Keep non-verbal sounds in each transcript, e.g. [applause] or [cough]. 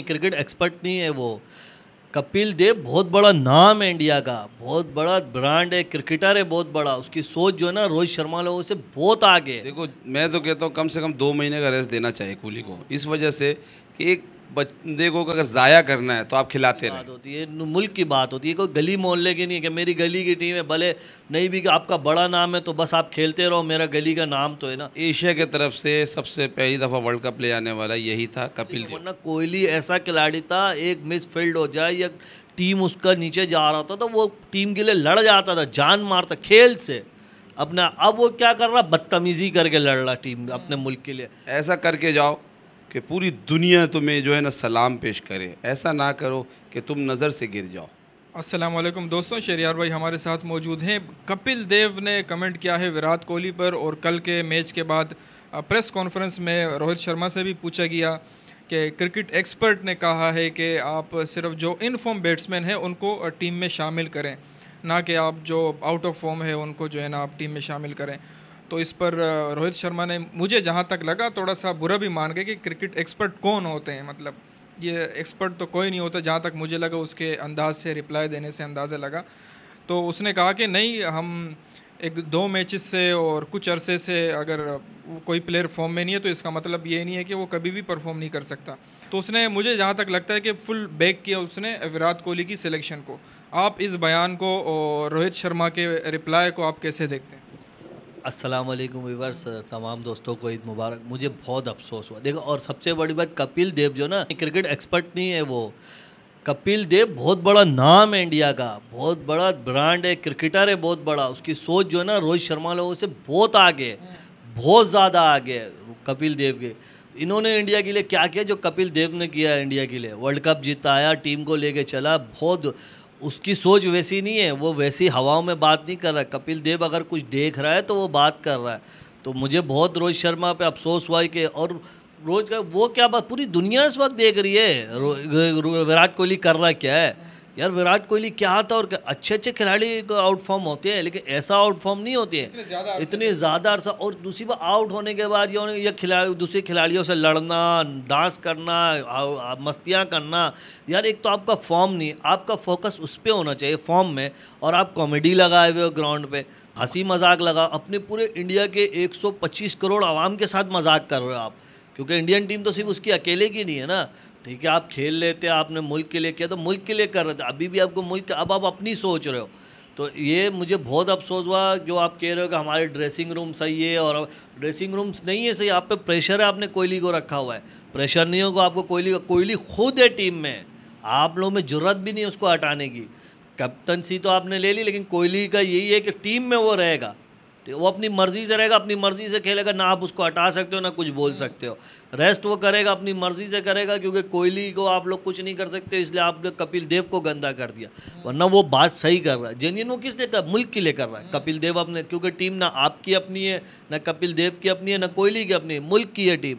Cricket expert नहीं है वो कपिल देव बहुत बड़ा नाम है इंडिया का बहुत बड़ा ब्रांड है क्रिकेटर है बहुत बड़ा उसकी सोच जो है ना रोहित शर्मा लोगों से बहुत आगे देखो मैं तो कहता हूँ कम से कम दो महीने का रेस्ट देना चाहिए कोहली को इस वजह से कि एक बंदे को अगर ज़ाया करना है तो आप खिलाते रहे होती है मुल्क की बात होती है कोई गली मोहल्ले की नहीं है कि मेरी गली की टीम है भले नहीं भी आपका बड़ा नाम है तो बस आप खेलते रहो मेरा गली का नाम तो है ना एशिया की तरफ से सबसे पहली दफ़ा वर्ल्ड कप ले आने वाला यही था कपिल देव वरना कोहली ऐसा खिलाड़ी था एक फील्ड हो जाए या टीम उसका नीचे जा रहा होता तो वो टीम के लिए लड़ जाता था जान मारता खेल से अपना अब वो क्या कर रहा बदतमीज़ी करके लड़ रहा टीम अपने मुल्क के लिए ऐसा करके जाओ कि पूरी दुनिया तुम्हें जो है ना सलाम पेश करे ऐसा ना करो कि तुम नज़र से गिर जाओ असलम दोस्तों शेरियार भाई हमारे साथ मौजूद हैं कपिल देव ने कमेंट किया है विराट कोहली पर और कल के मैच के बाद प्रेस कॉन्फ्रेंस में रोहित शर्मा से भी पूछा गया कि क्रिकेट एक्सपर्ट ने कहा है कि आप सिर्फ जो इन फॉर्म बैट्समैन हैं उनको टीम में शामिल करें ना कि आप जो आउट ऑफ फॉर्म है उनको जो है ना आप टीम में शामिल करें तो इस पर रोहित शर्मा ने मुझे जहाँ तक लगा थोड़ा सा बुरा भी मान गए कि क्रिकेट एक्सपर्ट कौन होते हैं मतलब ये एक्सपर्ट तो कोई नहीं होता जहाँ तक मुझे लगा उसके अंदाज से रिप्लाई देने से अंदाज़ा लगा तो उसने कहा कि नहीं हम एक दो मैचेस से और कुछ अरसे से अगर कोई प्लेयर फॉर्म में नहीं है तो इसका मतलब ये नहीं है कि वो कभी भी परफॉर्म नहीं कर सकता तो उसने मुझे जहाँ तक लगता है कि फुल बैक किया उसने विराट कोहली की सिलेक्शन को आप इस बयान को और रोहित शर्मा के रिप्लाई को आप कैसे देखते हैं अस्सलाम वालेकुम वीवर्स तमाम दोस्तों को ईद मुबारक मुझे बहुत अफसोस हुआ देखो और सबसे बड़ी बात कपिल देव जो ना क्रिकेट एक्सपर्ट नहीं है वो कपिल देव बहुत बड़ा नाम है इंडिया का बहुत बड़ा ब्रांड है क्रिकेटर है बहुत बड़ा उसकी सोच जो है ना रोहित शर्मा लोगों से बहुत आगे बहुत ज़्यादा आगे कपिल देव के इन्होंने इंडिया के लिए क्या किया जो कपिल देव ने किया इंडिया के लिए वर्ल्ड कप जिताया टीम को लेके चला बहुत उसकी सोच वैसी नहीं है वो वैसी हवाओं में बात नहीं कर रहा है कपिल देव अगर कुछ देख रहा है तो वो बात कर रहा है तो मुझे बहुत रोहित शर्मा पे अफसोस हुआ कि और रोज का वो क्या बात पूरी दुनिया इस वक्त देख रही है विराट कोहली कर रहा क्या है यार विराट कोहली क्या था और क्या? अच्छे अच्छे खिलाड़ी आउट फॉर्म होते हैं लेकिन ऐसा आउट फॉर्म नहीं होते हैं इतने ज़्यादा अरसा और दूसरी बार आउट होने के बाद या ये खिलाड़ी दूसरे खिलाड़ियों से लड़ना डांस करना मस्तियाँ करना यार एक तो आपका फॉर्म नहीं आपका फोकस उस पर होना चाहिए फॉर्म में और आप कॉमेडी लगाए हुए हो ग्राउंड पर हंसी मजाक लगा अपने पूरे इंडिया के 125 करोड़ आवाम के साथ मजाक कर रहे हो आप क्योंकि इंडियन टीम तो सिर्फ उसकी अकेले की नहीं है ना ठीक है आप खेल लेते आपने मुल्क के लिए किया तो मुल्क के लिए कर रहे थे अभी भी आपको मुल्क अब आप अपनी सोच रहे हो तो ये मुझे बहुत अफसोस हुआ जो आप कह रहे हो कि हमारे ड्रेसिंग रूम सही है और ड्रेसिंग रूम्स नहीं है सही आप पे प्रेशर है आपने कोहली को रखा हुआ है प्रेशर नहीं होगा आपको कोहली कोहली खुद है टीम में आप लोगों में जरूरत भी नहीं उसको हटाने की कैप्टनसी तो आपने ले ली लेकिन कोहली का यही है कि टीम में वो रहेगा तो वो अपनी मर्ज़ी से रहेगा अपनी मर्ज़ी से खेलेगा ना आप उसको हटा सकते हो ना कुछ बोल सकते हो रेस्ट वो करेगा अपनी मर्ज़ी से करेगा क्योंकि कोहली को आप लोग कुछ नहीं कर सकते इसलिए आपने कपिल देव को गंदा कर दिया वरना वो बात सही कर रहा है जेन्यन वो किस कर मुल्क के लिए कर रहा है कपिल देव अपने क्योंकि टीम ना आपकी अपनी है ना कपिल देव की अपनी है ना कोहली की अपनी है मुल्क की है टीम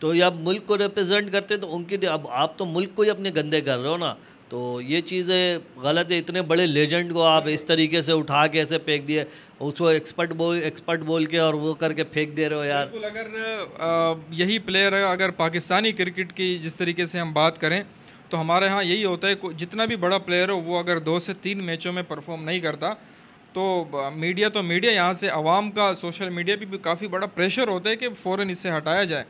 तो ये आप मुल्क को रिप्रेजेंट करते तो उनकी अब आप तो मुल्क को ही अपने गंदे कर रहे हो ना तो ये चीज़ें गलत है इतने बड़े लेजेंड को आप इस तरीके से उठा के ऐसे फेंक दिए उसको एक्सपर्ट बोल एक्सपर्ट बोल के और वो करके फेंक दे रहे हो यार बिल्कुल अगर यही प्लेयर है अगर पाकिस्तानी क्रिकेट की जिस तरीके से हम बात करें तो हमारे यहाँ यही होता है जितना भी बड़ा प्लेयर हो वो अगर दो से तीन मैचों में परफॉर्म नहीं करता तो मीडिया तो मीडिया यहाँ से आवाम का सोशल मीडिया पर भी काफ़ी बड़ा प्रेशर होता है कि फ़ौर इससे हटाया जाए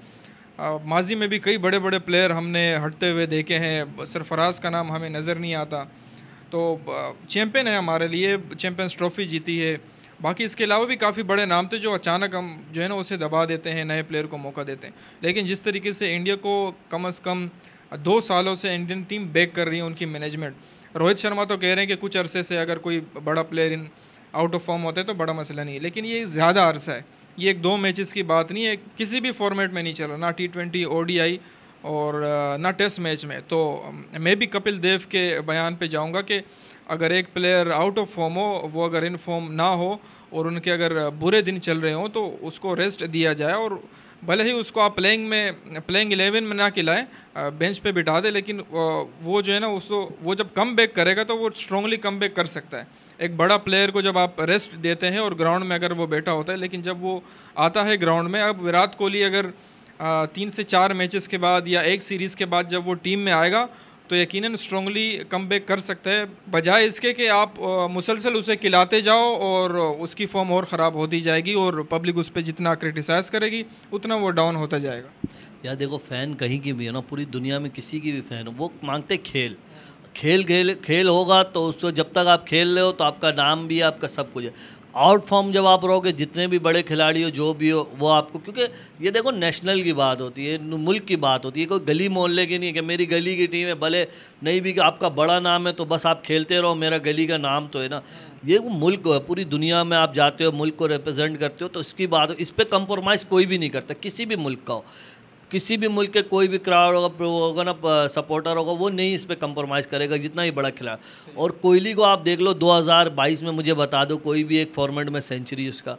माजी में भी कई बड़े बड़े प्लेयर हमने हटते हुए देखे हैं सरफराज का नाम हमें नज़र नहीं आता तो चैम्पियन है हमारे लिए चैम्पियंस ट्रॉफी जीती है बाकी इसके अलावा भी काफ़ी बड़े नाम थे जो अचानक हम जो है ना उसे दबा देते हैं नए प्लेयर को मौका देते हैं लेकिन जिस तरीके से इंडिया को कम अज़ कम दो सालों से इंडियन टीम बैक कर रही है उनकी मैनेजमेंट रोहित शर्मा तो कह रहे हैं कि कुछ अरसे से अगर कोई बड़ा player in out of form होता है तो बड़ा मसला नहीं है लेकिन ये ज़्यादा अरसा है ये एक दो मैचेस की बात नहीं है किसी भी फॉर्मेट में नहीं चला ना टी ट्वेंटी ओ और ना टेस्ट मैच में तो मैं भी कपिल देव के बयान पे जाऊंगा कि अगर एक प्लेयर आउट ऑफ फॉर्म हो वो अगर इन फॉर्म ना हो और उनके अगर बुरे दिन चल रहे हों तो उसको रेस्ट दिया जाए और भले ही उसको आप प्लेइंग में प्लेइंग इलेवन में ना खिलाएं बेंच पे बिठा दे लेकिन वो जो है ना उसको वो जब कम बैक करेगा तो वो स्ट्रांगली कम बैक कर सकता है एक बड़ा प्लेयर को जब आप रेस्ट देते हैं और ग्राउंड में अगर वो बैठा होता है लेकिन जब वो आता है ग्राउंड में अब विराट कोहली अगर तीन से चार मैचेस के बाद या एक सीरीज़ के बाद जब वो टीम में आएगा तो यकीनन स्ट्रॉन्गली कम बैक कर सकता है बजाय इसके कि आप मुसलसल उसे खिलाते जाओ और उसकी फॉर्म और ख़राब होती जाएगी और पब्लिक उस पर जितना क्रिटिसाइज़ करेगी उतना वो डाउन होता जाएगा यार देखो फ़ैन कहीं की भी है ना पूरी दुनिया में किसी की भी फ़ैन हो वो मांगते खेल खेल खेल खेल होगा तो उसको जब तक आप खेल रहे हो तो आपका नाम भी आपका सब कुछ है आउट फॉर्म जब आप रहोगे जितने भी बड़े खिलाड़ी हो जो भी हो वो आपको क्योंकि ये देखो नेशनल की बात होती है मुल्क की बात होती है कोई गली मोहल्ले की नहीं है कि मेरी गली की टीम है भले नहीं भी आपका बड़ा नाम है तो बस आप खेलते रहो मेरा गली का नाम तो है ना ये वो मुल्क है पूरी दुनिया में आप जाते हो मुल्क को रिप्रेजेंट करते हो तो इसकी बात हो इस पर कंप्रोमाइज़ कोई भी नहीं करता किसी भी मुल्क का हो किसी भी मुल्क के कोई भी क्राउड होगा होगा ना सपोर्टर होगा वो नहीं इस पर कंप्रोमाइज़ करेगा जितना ही बड़ा खिलाड़ी और कोहली को आप देख लो 2022 में मुझे बता दो कोई भी एक फॉर्मेट में सेंचुरी उसका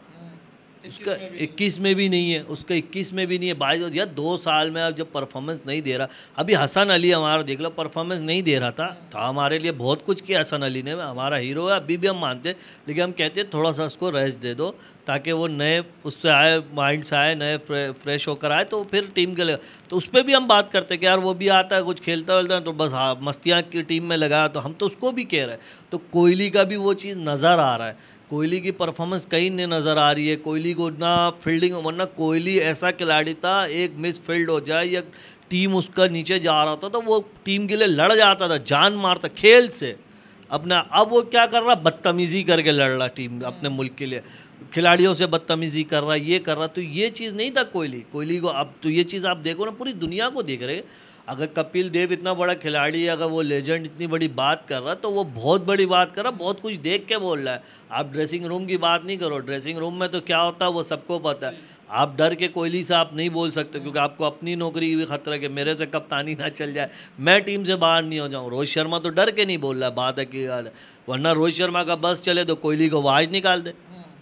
उसका इक्कीस में भी नहीं है उसका इक्कीस में भी नहीं है बाईस यार दो साल में अब जब परफॉर्मेंस नहीं दे रहा अभी हसन अली हमारा देख लो परफॉर्मेंस नहीं दे रहा था तो हमारे लिए बहुत कुछ किया हसन अली ने हमारा हीरो है अभी भी हम मानते हैं लेकिन हम कहते हैं थोड़ा सा उसको रेस्ट दे दो ताकि वो नए उससे आए माइंड से आए नए फ्रेश होकर आए तो फिर टीम के लिए तो उस पर भी हम बात करते हैं कि यार वो भी आता है कुछ खेलता वेलता है तो बस हाँ, मस्तियाँ की टीम में लगाया तो हम तो उसको भी कह रहे हैं तो कोहली का भी वो चीज़ नज़र आ रहा है कोहली की परफॉर्मेंस कहीं नहीं नज़र आ रही है कोहली को ना फील्डिंग वरना कोहली ऐसा खिलाड़ी था एक मिस फील्ड हो जाए या टीम उसका नीचे जा रहा होता तो वो टीम के लिए लड़ जाता था जान मारता खेल से अपना अब वो क्या कर रहा बदतमीज़ी करके लड़ रहा टीम अपने मुल्क के लिए खिलाड़ियों से बदतमीज़ी कर रहा ये कर रहा तो ये चीज़ नहीं था कोहली कोहली को अब तो ये चीज़ आप देखो ना पूरी दुनिया को देख रहे अगर कपिल देव इतना बड़ा खिलाड़ी है अगर वो लेजेंड इतनी बड़ी बात कर रहा तो वो बहुत बड़ी बात कर रहा बहुत कुछ देख के बोल रहा है आप ड्रेसिंग रूम की बात नहीं करो ड्रेसिंग रूम में तो क्या होता है वो सबको पता है आप डर के कोहली से आप नहीं बोल सकते क्योंकि आपको अपनी नौकरी की भी खतरा है कि मेरे से कप्तानी ना चल जाए मैं टीम से बाहर नहीं हो जाऊँ रोहित शर्मा तो डर के नहीं बोल रहा बात है कि वरना रोहित शर्मा का बस चले तो कोहली को आवाज़ निकाल दे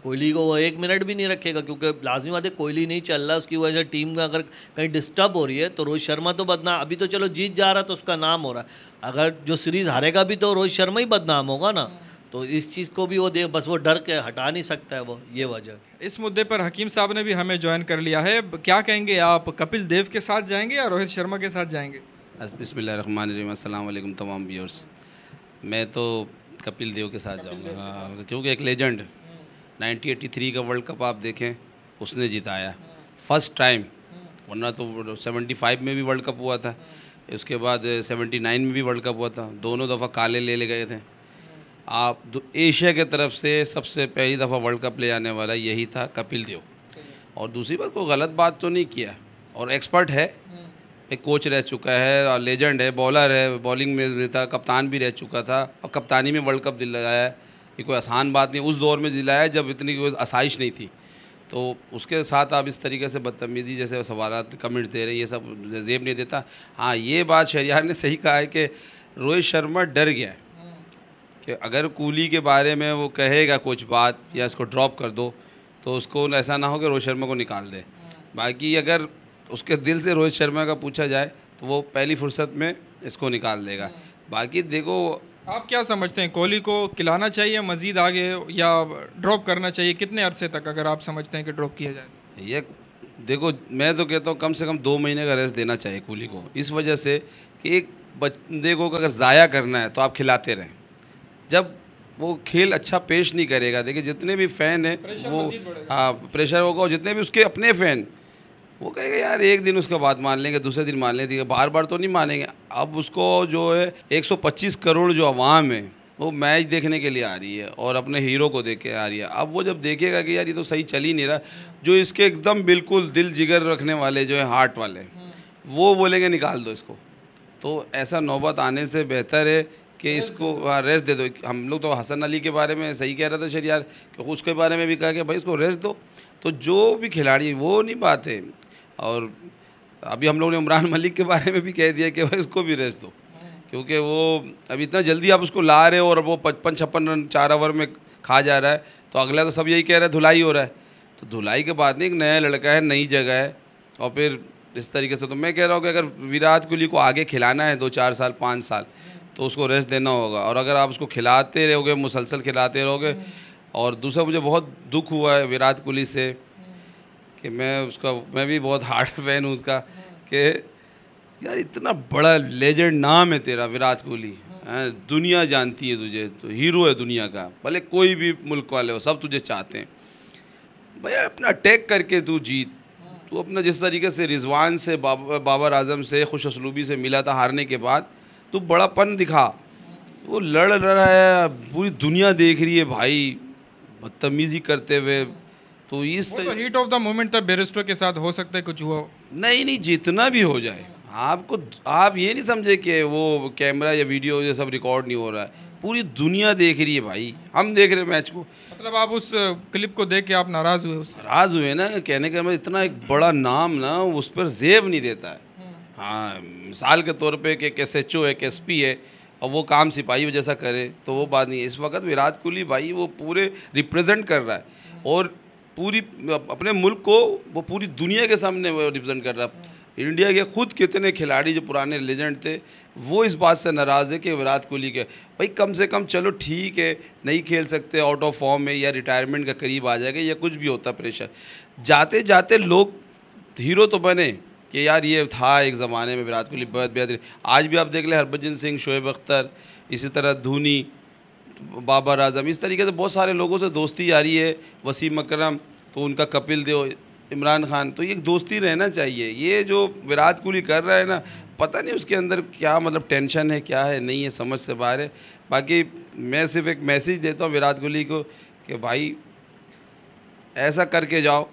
कोहली को वो एक मिनट भी नहीं रखेगा क्योंकि लाजमी बात है कोहली नहीं चल रहा उसकी वजह से टीम का अगर कहीं डिस्टर्ब हो रही है तो रोहित शर्मा तो बदनाम अभी तो चलो जीत जा रहा तो उसका नाम हो रहा है अगर जो सीरीज़ हारेगा भी तो रोहित शर्मा ही बदनाम होगा ना हम्म। तो इस चीज़ को भी वो देख बस वो डर के हटा नहीं सकता है वो ये वजह इस मुद्दे पर हकीम साहब ने भी हमें ज्वाइन कर लिया है क्या कहेंगे आप कपिल देव के साथ जाएंगे या रोहित शर्मा के साथ जाएंगे बसमीम तमाम व्यूअर्स मैं तो कपिल देव के साथ जाऊँगा हाँ क्योंकि एक लेजेंड 1983 का वर्ल्ड कप आप देखें उसने जिताया फर्स्ट टाइम वरना तो 75 में भी वर्ल्ड कप हुआ था उसके बाद 79 में भी वर्ल्ड कप हुआ था दोनों दफ़ा काले ले ले गए थे आप एशिया के तरफ से सबसे पहली दफ़ा वर्ल्ड कप ले आने वाला यही था कपिल देव और दूसरी बात कोई गलत बात तो नहीं किया और एक्सपर्ट है एक कोच रह चुका है और लेजेंड है बॉलर है बॉलिंग में था कप्तान भी रह चुका था और कप्तानी में वर्ल्ड कप दिलाया है ये कोई आसान बात नहीं उस दौर में दिलाया जब इतनी कोई आसाइश नहीं थी तो उसके साथ आप इस तरीके से बदतमीज़ी जैसे सवाल कमेंट दे रहे ये सब जेब नहीं देता हाँ ये बात शहरियार ने सही कहा है कि रोहित शर्मा डर गया है कि अगर कूली के बारे में वो कहेगा कुछ बात या इसको ड्रॉप कर दो तो उसको ऐसा ना हो कि रोहित शर्मा को निकाल दे बाकी अगर उसके दिल से रोहित शर्मा का पूछा जाए तो वो पहली फुर्सत में इसको निकाल देगा बाकी देखो आप क्या समझते हैं कोहली को खिलाना चाहिए मज़ीद आगे या ड्रॉप करना चाहिए कितने अरसे तक अगर आप समझते हैं कि ड्रॉप किया जाए ये देखो मैं तो कहता हूँ कम से कम दो महीने का रेस्ट देना चाहिए कोहली को इस वजह से कि एक बंदे को अगर ज़ाया करना है तो आप खिलाते रहें जब वो खेल अच्छा पेश नहीं करेगा देखिए जितने भी फ़ैन हैं वो हाँ प्रेशर होगा और जितने भी उसके अपने फ़ैन वो कहेगा यार एक दिन उसका बात मान लेंगे दूसरे दिन मान लेंगे बार बार तो नहीं मानेंगे अब उसको जो है एक करोड़ जो आवाम है वो मैच देखने के लिए आ रही है और अपने हीरो को देख के आ रही है अब वो जब देखेगा कि यार ये तो सही चल ही नहीं रहा जो इसके एकदम बिल्कुल दिल जिगर रखने वाले जो है हार्ट वाले वो बोलेंगे निकाल दो इसको तो ऐसा नौबत आने से बेहतर है कि इसको रेस्ट हाँ, दे दो हम लोग तो हसन अली के बारे में सही कह रहा था शर यार उसके बारे में भी कहा कि भाई इसको रेस्ट दो तो जो भी खिलाड़ी वो नहीं बात है और अभी हम लोग ने उमरान [laughs] मलिक के बारे में भी कह दिया कि भाई इसको भी रेस्ट दो क्योंकि वो अभी इतना जल्दी आप उसको ला रहे हो और वो पचपन छप्पन रन चार ओवर में खा जा रहा है तो अगला तो सब यही कह रहा है धुलाई हो रहा है तो धुलाई के बाद नहीं एक नया लड़का है नई जगह है और फिर इस तरीके से तो मैं कह रहा हूँ कि अगर विराट कोहली को आगे खिलाना है दो चार साल पाँच साल तो उसको रेस्ट देना होगा और अगर आप उसको खिलाते रहोगे मुसलसल खिलाते रहोगे और दूसरा मुझे बहुत दुख हुआ है विराट कोहली से कि मैं उसका मैं भी बहुत हार्ड फैन [laughs] हूँ उसका कि यार इतना बड़ा लेजेंड नाम है तेरा विराट कोहली दुनिया जानती है तुझे तो हीरो है दुनिया का भले कोई भी मुल्क वाले हो सब तुझे चाहते हैं भैया अपना अटैक करके तू जीत तू अपना जिस तरीके से रिजवान से बाब, बाबर आजम से खुश असलूबी से मिला था हारने के बाद तू बड़ापन दिखा वो लड़ रहा है पूरी दुनिया देख रही है भाई बदतमीज़ी करते हुए तो इस तो हीट ऑफ द मोमेंट तक बेरिस्टो के साथ हो सकता है कुछ हुआ नहीं नहीं जितना भी हो जाए आपको आप ये नहीं समझे कि वो कैमरा या वीडियो ये सब रिकॉर्ड नहीं हो रहा है पूरी दुनिया देख रही है भाई हम देख रहे हैं मैच को मतलब आप उस क्लिप को देख के आप नाराज़ हुए उस नाराज़ हुए ना कहने का मतलब इतना एक बड़ा नाम ना उस पर जेब नहीं देता है हम्म। हाँ मिसाल के तौर पे कि एस एच ओ है एस पी है और वो काम सिपाही जैसा करे तो वो बात नहीं है इस वक्त विराट कोहली भाई वो पूरे रिप्रेजेंट कर रहा है और पूरी अपने मुल्क को वो पूरी दुनिया के सामने वो रिप्रजेंट कर रहा इंडिया के खुद कितने खिलाड़ी जो पुराने लेजेंड थे वो इस बात से नाराज़ है कि विराट कोहली के भाई कम से कम चलो ठीक है नहीं खेल सकते आउट ऑफ फॉर्म है या रिटायरमेंट का करीब आ जाएगा या कुछ भी होता प्रेशर जाते जाते लोग हीरो तो बने कि यार ये था एक ज़माने में विराट कोहली बहुत बेहतरीन आज भी आप देख लें हरभजन सिंह शोएब अख्तर इसी तरह धोनी बाबर आजम इस तरीके से बहुत सारे लोगों से दोस्ती आ रही है वसीम अक्रम तो उनका कपिल देव इमरान खान तो ये दोस्ती रहना चाहिए ये जो विराट कोहली कर रहा है ना पता नहीं उसके अंदर क्या मतलब टेंशन है क्या है नहीं है समझ से बाहर है बाकी मैं सिर्फ एक मैसेज देता हूँ विराट कोहली को कि भाई ऐसा करके जाओ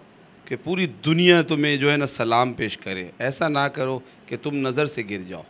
कि पूरी दुनिया तुम्हें जो है ना सलाम पेश करे ऐसा ना करो कि तुम नज़र से गिर जाओ